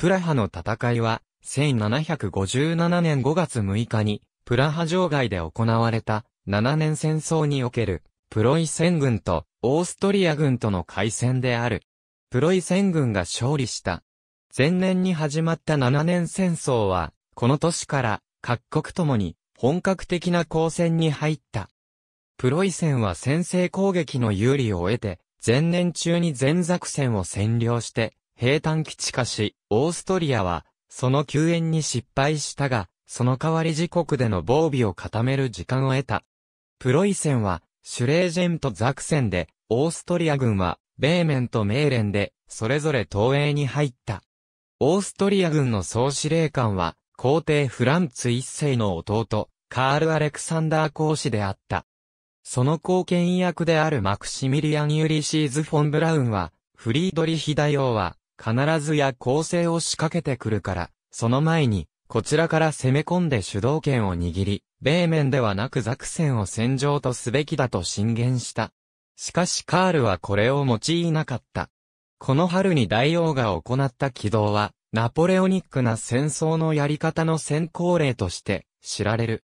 プラハの戦いは、1757年5月6日に、プラハ城外で行われた、7年戦争における、プロイセン軍と、オーストリア軍との開戦である。プロイセン軍が勝利した。前年に始まった7年戦争は、この年から各国ともに本格的な交戦に入った。プロイセンは先制攻撃の有利を得て、前年中に前作戦を占領して、平坦基地化し、オーストリアは、その救援に失敗したが、その代わり自国での防備を固める時間を得た。プロイセンは、シュレージェンとザクセンで、オーストリア軍は、ベーメンとメーレンで、それぞれ東映に入った。オーストリア軍の総司令官は、皇帝フランツ一世の弟、カール・アレクサンダー公使であった。その貢献役であるマクシミリアン・ユリシーズ・フォン・ブラウンは、フリードリヒ大王は、必ずや攻勢を仕掛けてくるから、その前に、こちらから攻め込んで主導権を握り、米面ではなくザクセンを戦場とすべきだと進言した。しかしカールはこれを用いなかった。この春に大王が行った軌道は、ナポレオニックな戦争のやり方の先行例として知られる。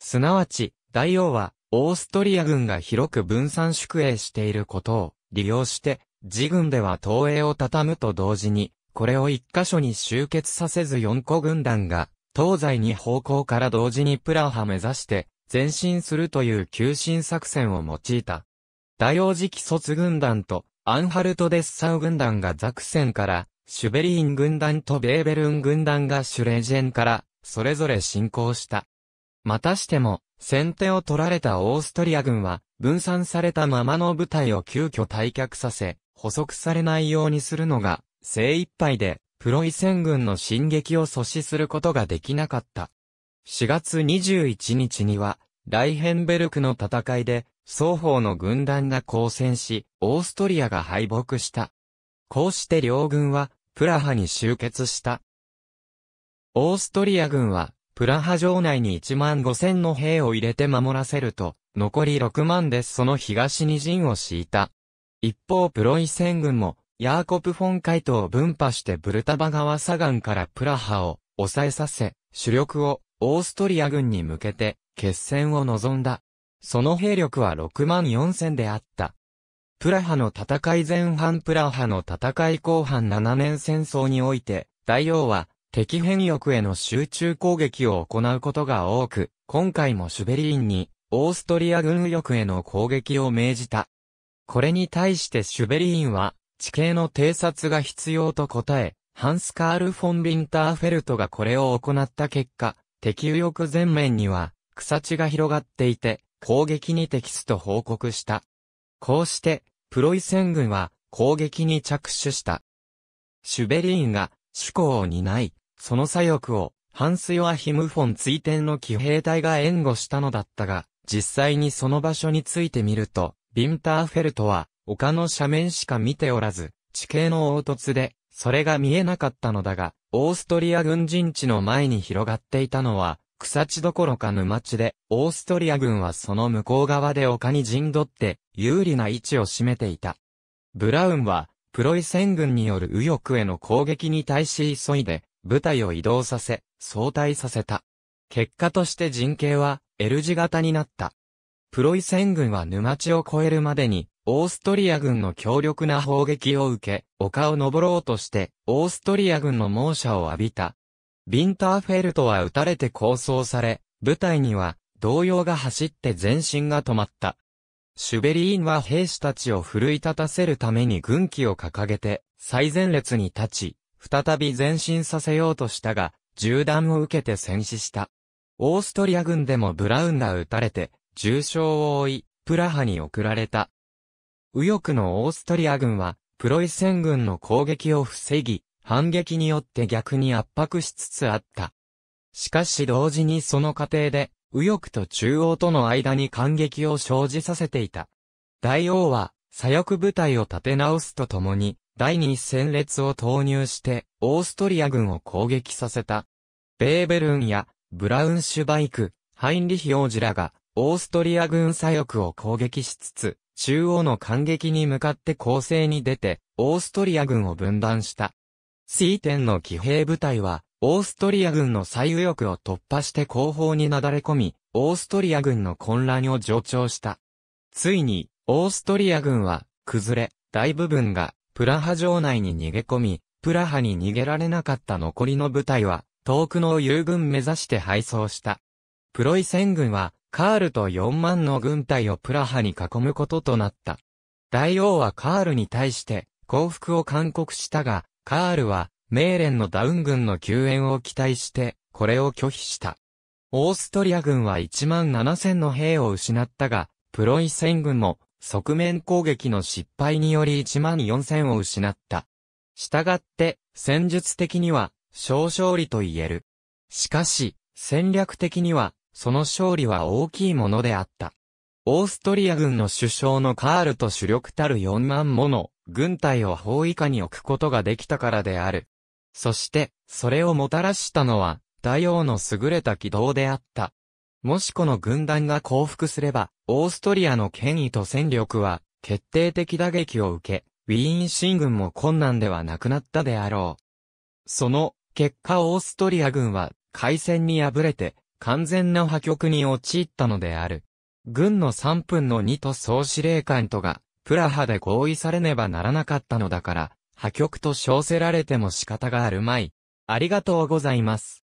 すなわち、大王は、オーストリア軍が広く分散宿営していることを利用して、自軍では東映を畳むと同時に、これを一箇所に集結させず四個軍団が、東西に方向から同時にプラハ目指して、前進するという急進作戦を用いた。大王寺紀卒軍団と、アンハルト・デッサウ軍団がザクセンから、シュベリーン軍団とベーベルン軍団がシュレジェンから、それぞれ進行した。またしても、先手を取られたオーストリア軍は、分散されたままの部隊を急遽退却させ、捕捉されないようにするのが精一杯でプロイセン軍の進撃を阻止することができなかった。4月21日にはライヘンベルクの戦いで双方の軍団が交戦し、オーストリアが敗北した。こうして両軍はプラハに集結した。オーストリア軍はプラハ城内に1万5千の兵を入れて守らせると、残り6万でその東に陣を敷いた。一方プロイセン軍も、ヤーコプ・フォン海トを分派してブルタバ川左岸からプラハを抑えさせ、主力をオーストリア軍に向けて決戦を望んだ。その兵力は6万4千であった。プラハの戦い前半プラハの戦い後半7年戦争において、大王は敵変翼への集中攻撃を行うことが多く、今回もシュベリーンにオーストリア軍右翼への攻撃を命じた。これに対してシュベリーンは、地形の偵察が必要と答え、ハンスカール・フォン・ビンターフェルトがこれを行った結果、敵右翼前面には、草地が広がっていて、攻撃に適すと報告した。こうして、プロイセン軍は、攻撃に着手した。シュベリーンが、主攻を担い、その左翼を、ハンス・ヨアヒム・フォン追点の騎兵隊が援護したのだったが、実際にその場所についてみると、ビンターフェルトは、丘の斜面しか見ておらず、地形の凹凸で、それが見えなかったのだが、オーストリア軍陣地の前に広がっていたのは、草地どころか沼地で、オーストリア軍はその向こう側で丘に陣取って、有利な位置を占めていた。ブラウンは、プロイセン軍による右翼への攻撃に対し急いで、部隊を移動させ、相対させた。結果として陣形は、L 字型になった。プロイセン軍は沼地を越えるまでに、オーストリア軍の強力な砲撃を受け、丘を登ろうとして、オーストリア軍の猛射を浴びた。ビンターフェルトは撃たれて構想され、部隊には、動揺が走って前進が止まった。シュベリーンは兵士たちを奮い立たせるために軍旗を掲げて、最前列に立ち、再び前進させようとしたが、銃弾を受けて戦死した。オーストリア軍でもブラウンが撃たれて、重傷を負い、プラハに送られた。右翼のオーストリア軍は、プロイセン軍の攻撃を防ぎ、反撃によって逆に圧迫しつつあった。しかし同時にその過程で、右翼と中央との間に感激を生じさせていた。大王は、左翼部隊を立て直すとともに、第二戦列を投入して、オーストリア軍を攻撃させた。ベーベルンや、ブラウンシュバイク、ハインリヒ王子らが、オーストリア軍左翼を攻撃しつつ、中央の間撃に向かって攻勢に出て、オーストリア軍を分断した。C 点の騎兵部隊は、オーストリア軍の最右翼を突破して後方になだれ込み、オーストリア軍の混乱を助長した。ついに、オーストリア軍は、崩れ、大部分が、プラハ城内に逃げ込み、プラハに逃げられなかった残りの部隊は、遠くの友軍目指して敗走した。プロイセン軍は、カールと4万の軍隊をプラハに囲むこととなった。大王はカールに対して降伏を勧告したが、カールはメーレンのダウン軍の救援を期待して、これを拒否した。オーストリア軍は1万7千の兵を失ったが、プロイセン軍も側面攻撃の失敗により1万4千を失った。したがって、戦術的には、小勝利と言える。しかし、戦略的には、その勝利は大きいものであった。オーストリア軍の首相のカールと主力たる4万もの軍隊を包囲下に置くことができたからである。そして、それをもたらしたのは、大王の優れた軌道であった。もしこの軍団が降伏すれば、オーストリアの権威と戦力は、決定的打撃を受け、ウィーン進軍も困難ではなくなったであろう。その、結果オーストリア軍は、海戦に敗れて、完全な破局に陥ったのである。軍の3分の2と総司令官とが、プラハで合意されねばならなかったのだから、破局と称せられても仕方があるまい。ありがとうございます。